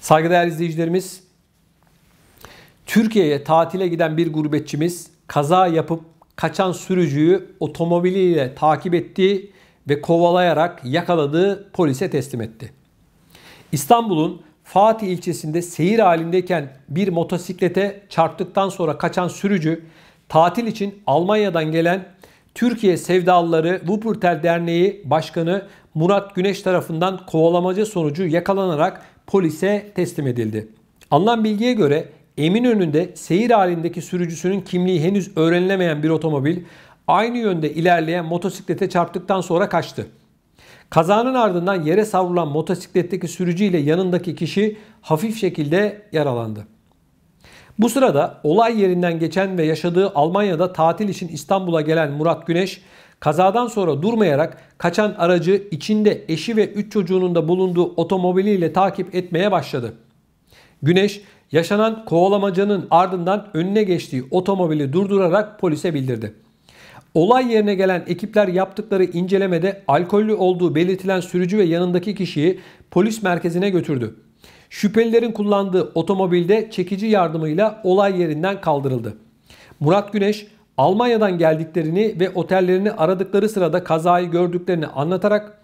Saygıdeğer izleyicilerimiz, Türkiye'ye tatile giden bir gurbetçimiz kaza yapıp kaçan sürücüyü otomobiliyle takip etti ve kovalayarak yakaladığı polise teslim etti. İstanbul'un Fatih ilçesinde seyir halindeyken bir motosiklete çarptıktan sonra kaçan sürücü tatil için Almanya'dan gelen Türkiye Sevdalıları Wuppertal Derneği Başkanı Murat Güneş tarafından kovalamacı sonucu yakalanarak polise teslim edildi. Alınan bilgiye göre Eminönü'nde seyir halindeki sürücüsünün kimliği henüz öğrenilemeyen bir otomobil aynı yönde ilerleyen motosiklete çarptıktan sonra kaçtı. Kazanın ardından yere savrulan motosikletteki sürücü ile yanındaki kişi hafif şekilde yaralandı. Bu sırada olay yerinden geçen ve yaşadığı Almanya'da tatil için İstanbul'a gelen Murat Güneş Kazadan sonra durmayarak kaçan aracı içinde eşi ve 3 çocuğunun da bulunduğu otomobiliyle takip etmeye başladı. Güneş yaşanan kovalamacanın ardından önüne geçtiği otomobili durdurarak polise bildirdi. Olay yerine gelen ekipler yaptıkları incelemede alkollü olduğu belirtilen sürücü ve yanındaki kişiyi polis merkezine götürdü. Şüphelilerin kullandığı otomobilde çekici yardımıyla olay yerinden kaldırıldı. Murat Güneş Almanya'dan geldiklerini ve otellerini aradıkları sırada kazayı gördüklerini anlatarak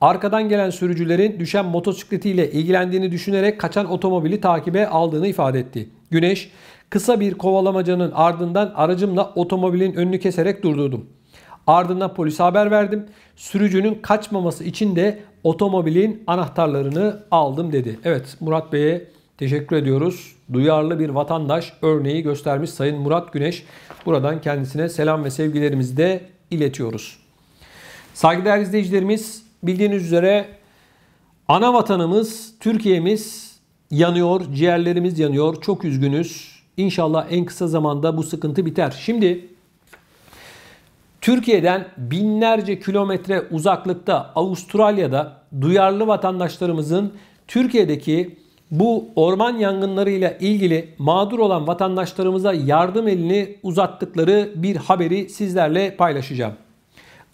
arkadan gelen sürücülerin düşen motosikletiyle ilgilendiğini düşünerek kaçan otomobili takibe aldığını ifade etti. Güneş, kısa bir kovalamacanın ardından aracımla otomobilin önünü keserek durdurdum. Ardından polise haber verdim. Sürücünün kaçmaması için de otomobilin anahtarlarını aldım dedi. Evet Murat Bey'e Teşekkür ediyoruz. Duyarlı bir vatandaş örneği göstermiş Sayın Murat Güneş. Buradan kendisine selam ve sevgilerimizi de iletiyoruz. Saygıdeğer izleyicilerimiz bildiğiniz üzere ana vatanımız Türkiye'miz yanıyor, ciğerlerimiz yanıyor. Çok üzgünüz. İnşallah en kısa zamanda bu sıkıntı biter. Şimdi Türkiye'den binlerce kilometre uzaklıkta Avustralya'da duyarlı vatandaşlarımızın Türkiye'deki bu orman yangınlarıyla ilgili mağdur olan vatandaşlarımıza yardım elini uzattıkları bir haberi sizlerle paylaşacağım.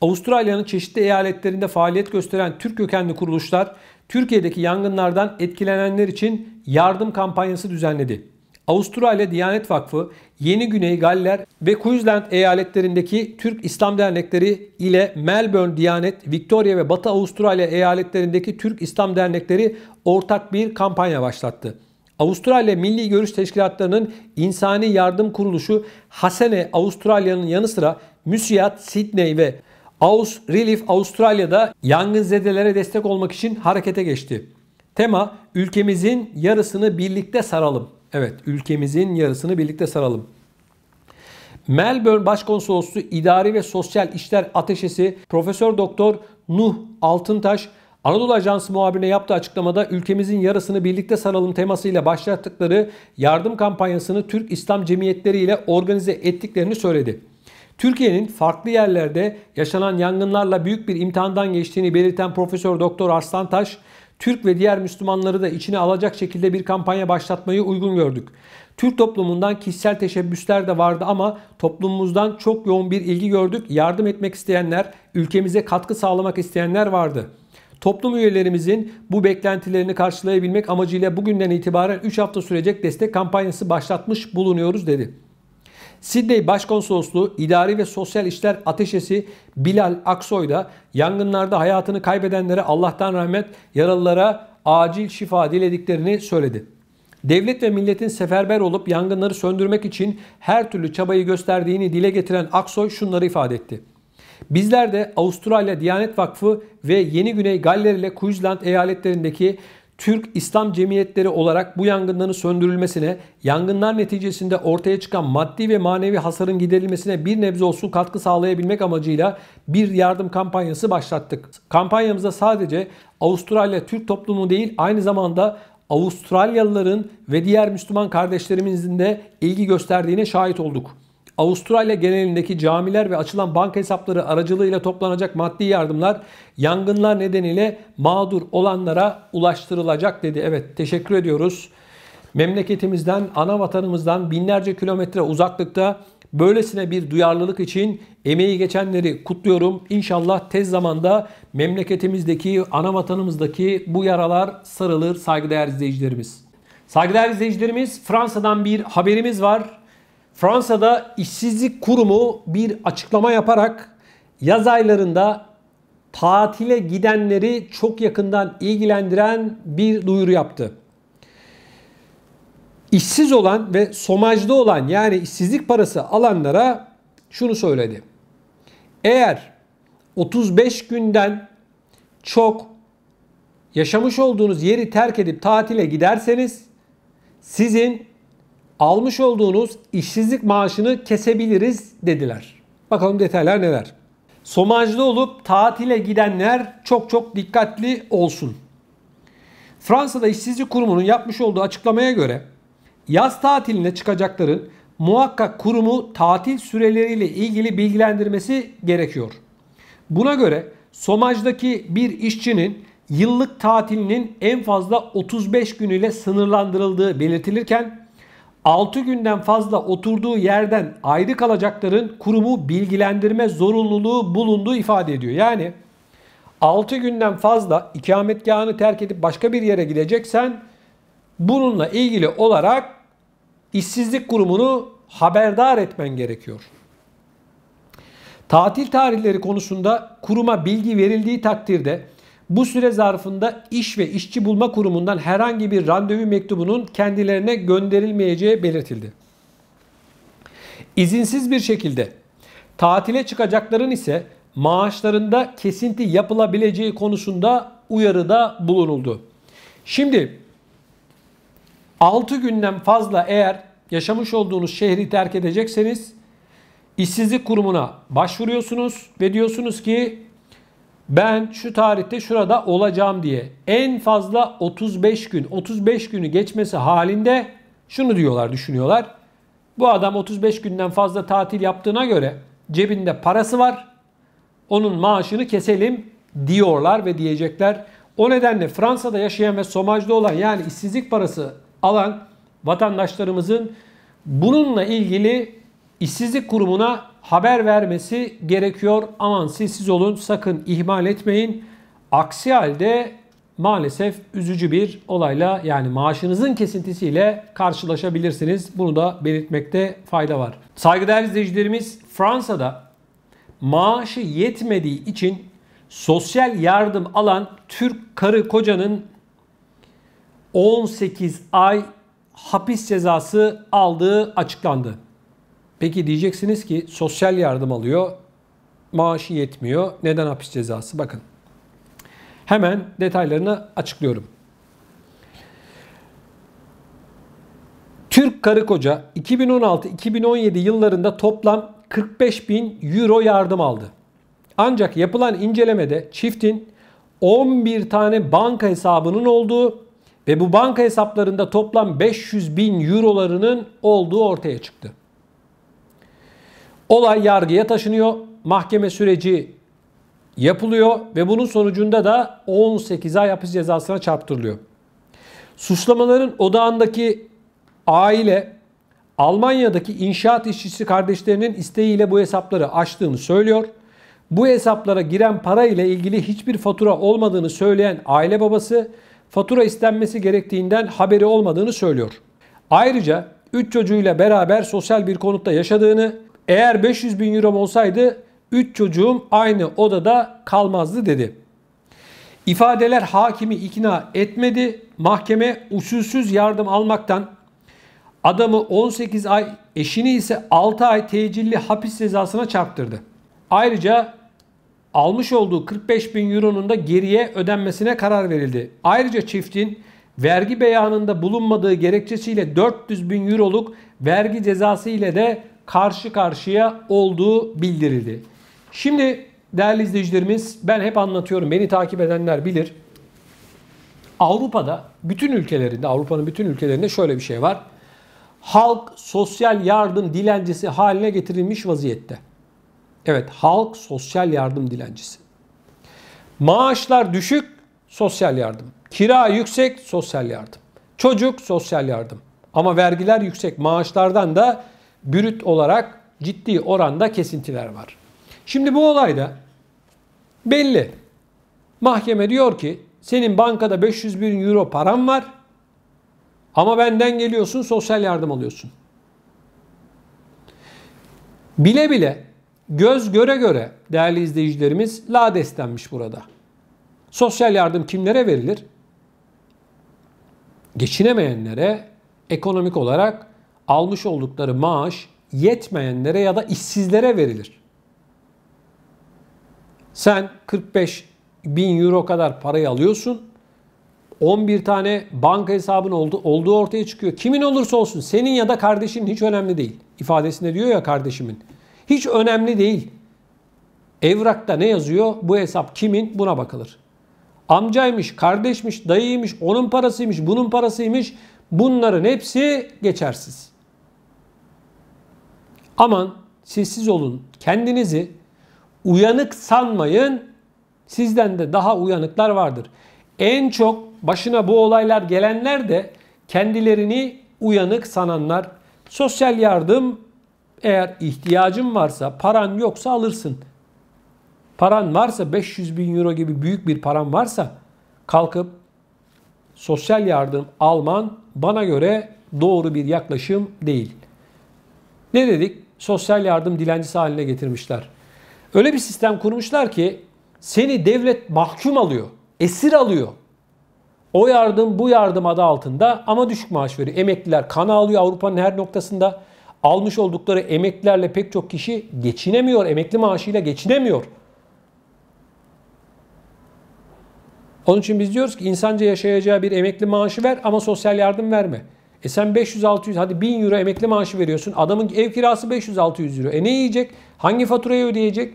Avustralya'nın çeşitli eyaletlerinde faaliyet gösteren Türk kökenli kuruluşlar Türkiye'deki yangınlardan etkilenenler için yardım kampanyası düzenledi. Avustralya Diyanet Vakfı, Yeni Güney Galler ve Queensland eyaletlerindeki Türk İslam Dernekleri ile Melbourne Diyanet, Victoria ve Batı Avustralya eyaletlerindeki Türk İslam Dernekleri ortak bir kampanya başlattı. Avustralya Milli Görüş Teşkilatları'nın İnsani yardım kuruluşu Hasene Avustralya'nın yanı sıra Müsiyat, Sydney ve Aus Relief Avustralya'da yangınzedelere destek olmak için harekete geçti. Tema ülkemizin yarısını birlikte saralım. Evet, ülkemizin yarısını birlikte saralım. Melbourne Başkonsolosu İdari ve Sosyal İşler Ateşesi Profesör Doktor Nuh Altıntaş Anadolu Ajansı muhabirine yaptığı açıklamada ülkemizin yarısını birlikte saralım temasıyla başlattıkları yardım kampanyasını Türk İslam Cemiyetleri ile organize ettiklerini söyledi. Türkiye'nin farklı yerlerde yaşanan yangınlarla büyük bir imtihandan geçtiğini belirten Profesör Doktor Arslantaş, Türk ve diğer Müslümanları da içine alacak şekilde bir kampanya başlatmayı uygun gördük. Türk toplumundan kişisel teşebbüsler de vardı ama toplumumuzdan çok yoğun bir ilgi gördük. Yardım etmek isteyenler, ülkemize katkı sağlamak isteyenler vardı. Toplum üyelerimizin bu beklentilerini karşılayabilmek amacıyla bugünden itibaren 3 hafta sürecek destek kampanyası başlatmış bulunuyoruz dedi. Sidney Başkonsolosluğu İdari ve Sosyal İşler Ateşesi Bilal Aksoy da yangınlarda hayatını kaybedenlere Allah'tan rahmet, yaralılara acil şifa dilediklerini söyledi. Devlet ve milletin seferber olup yangınları söndürmek için her türlü çabayı gösterdiğini dile getiren Aksoy şunları ifade etti. Bizler de Avustralya Diyanet Vakfı ve Yeni Güney Galler ile Queensland eyaletlerindeki Türk İslam Cemiyetleri olarak bu yangınların söndürülmesine, yangınlar neticesinde ortaya çıkan maddi ve manevi hasarın giderilmesine bir nebze olsun katkı sağlayabilmek amacıyla bir yardım kampanyası başlattık. Kampanyamıza sadece Avustralya Türk toplumu değil aynı zamanda Avustralyalıların ve diğer Müslüman kardeşlerimizin de ilgi gösterdiğine şahit olduk. Avustralya genelindeki camiler ve açılan banka hesapları aracılığıyla toplanacak maddi yardımlar yangınlar nedeniyle mağdur olanlara ulaştırılacak dedi. Evet teşekkür ediyoruz. Memleketimizden, ana vatanımızdan binlerce kilometre uzaklıkta böylesine bir duyarlılık için emeği geçenleri kutluyorum. İnşallah tez zamanda memleketimizdeki, ana vatanımızdaki bu yaralar sarılır saygıdeğer izleyicilerimiz. Saygıdeğer izleyicilerimiz Fransa'dan bir haberimiz var. Fransa'da işsizlik kurumu bir açıklama yaparak yaz aylarında tatile gidenleri çok yakından ilgilendiren bir duyuru yaptı. İşsiz olan ve somajda olan yani işsizlik parası alanlara şunu söyledi. Eğer 35 günden çok yaşamış olduğunuz yeri terk edip tatile giderseniz sizin almış olduğunuz işsizlik maaşını kesebiliriz dediler. Bakalım detaylar neler. Somajlı olup tatile gidenler çok çok dikkatli olsun. Fransa'da işsizlik kurumunun yapmış olduğu açıklamaya göre yaz tatiline çıkacakların muhakkak kurumu tatil süreleriyle ilgili bilgilendirmesi gerekiyor. Buna göre somajdaki bir işçinin yıllık tatilinin en fazla 35 günüyle sınırlandırıldığı belirtilirken 6 günden fazla oturduğu yerden ayrı kalacakların kurumu bilgilendirme zorunluluğu bulunduğu ifade ediyor. Yani 6 günden fazla ikametgahını terk edip başka bir yere gideceksen bununla ilgili olarak işsizlik kurumunu haberdar etmen gerekiyor. Tatil tarihleri konusunda kuruma bilgi verildiği takdirde bu süre zarfında iş ve işçi bulma kurumundan herhangi bir randevu mektubunun kendilerine gönderilmeyeceği belirtildi. İzinsiz bir şekilde tatile çıkacakların ise maaşlarında kesinti yapılabileceği konusunda uyarıda bulunuldu. Şimdi 6 günden fazla eğer yaşamış olduğunuz şehri terk edecekseniz işsizlik kurumuna başvuruyorsunuz ve diyorsunuz ki ben şu tarihte şurada olacağım diye en fazla 35 gün 35 günü geçmesi halinde şunu diyorlar düşünüyorlar. Bu adam 35 günden fazla tatil yaptığına göre cebinde parası var. Onun maaşını keselim diyorlar ve diyecekler. O nedenle Fransa'da yaşayan ve somajda olan yani işsizlik parası alan vatandaşlarımızın bununla ilgili işsizlik kurumuna haber vermesi gerekiyor. Aman sessiz olun sakın ihmal etmeyin. Aksi halde maalesef üzücü bir olayla yani maaşınızın kesintisiyle karşılaşabilirsiniz. Bunu da belirtmekte fayda var. Saygıdeğer izleyicilerimiz Fransa'da maaşı yetmediği için sosyal yardım alan Türk karı kocanın 18 ay hapis cezası aldığı açıklandı. Peki diyeceksiniz ki sosyal yardım alıyor, maaşı yetmiyor. Neden hapis cezası? Bakın. Hemen detaylarını açıklıyorum. Türk karı koca 2016-2017 yıllarında toplam 45 bin euro yardım aldı. Ancak yapılan incelemede çiftin 11 tane banka hesabının olduğu ve bu banka hesaplarında toplam 500 bin eurolarının olduğu ortaya çıktı. Olay yargıya taşınıyor. Mahkeme süreci yapılıyor ve bunun sonucunda da 18 ay hapis cezasına çarptırılıyor. Suçlamaların odağındaki aile Almanya'daki inşaat işçisi kardeşlerinin isteğiyle bu hesapları açtığını söylüyor. Bu hesaplara giren para ile ilgili hiçbir fatura olmadığını söyleyen aile babası fatura istenmesi gerektiğinden haberi olmadığını söylüyor. Ayrıca 3 çocuğuyla beraber sosyal bir konutta yaşadığını, eğer 500 bin euro olsaydı 3 çocuğum aynı odada kalmazdı dedi. İfadeler hakimi ikna etmedi. Mahkeme usulsüz yardım almaktan adamı 18 ay eşini ise 6 ay tecilli hapis cezasına çarptırdı. Ayrıca almış olduğu 45 bin euronun da geriye ödenmesine karar verildi. Ayrıca çiftin vergi beyanında bulunmadığı gerekçesiyle 400 bin euroluk vergi cezası ile de karşı karşıya olduğu bildirildi. Şimdi değerli izleyicilerimiz ben hep anlatıyorum. Beni takip edenler bilir. Avrupa'da bütün ülkelerinde, Avrupa'nın bütün ülkelerinde şöyle bir şey var. Halk sosyal yardım dilencisi haline getirilmiş vaziyette. Evet, halk sosyal yardım dilencisi. Maaşlar düşük, sosyal yardım. Kira yüksek, sosyal yardım. Çocuk sosyal yardım. Ama vergiler yüksek. Maaşlardan da bürüt olarak ciddi oranda kesintiler var. Şimdi bu olayda belli. Mahkeme diyor ki senin bankada 500 bin euro param var ama benden geliyorsun sosyal yardım alıyorsun. Bile bile göz göre göre değerli izleyicilerimiz la destenmiş burada. Sosyal yardım kimlere verilir? Geçinemeyenlere ekonomik olarak almış oldukları maaş yetmeyenlere ya da işsizlere verilir. Sen 45 bin euro kadar parayı alıyorsun. 11 tane banka hesabın oldu, olduğu ortaya çıkıyor. Kimin olursa olsun senin ya da kardeşinin hiç önemli değil. İfadesinde diyor ya kardeşimin. Hiç önemli değil. Evrakta ne yazıyor? Bu hesap kimin? Buna bakılır. Amcaymış, kardeşmiş, dayıymış, onun parasıymış, bunun parasıymış. Bunların hepsi geçersiz. Aman sessiz olun. Kendinizi uyanık sanmayın. Sizden de daha uyanıklar vardır. En çok başına bu olaylar gelenler de kendilerini uyanık sananlar. Sosyal yardım eğer ihtiyacın varsa, paran yoksa alırsın. Paran varsa 500 bin euro gibi büyük bir paran varsa kalkıp sosyal yardım alman bana göre doğru bir yaklaşım değil. Ne dedik? sosyal yardım dilencisi haline getirmişler. Öyle bir sistem kurmuşlar ki seni devlet mahkum alıyor, esir alıyor. O yardım bu yardım adı altında ama düşük maaş veriyor. Emekliler kan alıyor Avrupa'nın her noktasında. Almış oldukları emeklilerle pek çok kişi geçinemiyor. Emekli maaşıyla geçinemiyor. Onun için biz diyoruz ki insanca yaşayacağı bir emekli maaşı ver ama sosyal yardım verme. E sen 500-600 hadi 1000 euro emekli maaşı veriyorsun. Adamın ev kirası 500-600 euro. E ne yiyecek? Hangi faturayı ödeyecek?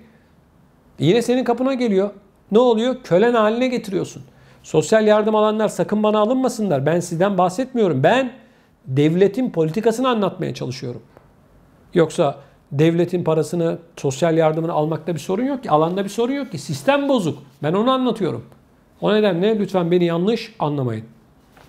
E yine senin kapına geliyor. Ne oluyor? Kölen haline getiriyorsun. Sosyal yardım alanlar sakın bana alınmasınlar. Ben sizden bahsetmiyorum. Ben devletin politikasını anlatmaya çalışıyorum. Yoksa devletin parasını, sosyal yardımını almakta bir sorun yok ki. Alanda bir sorun yok ki. Sistem bozuk. Ben onu anlatıyorum. O nedenle lütfen beni yanlış anlamayın.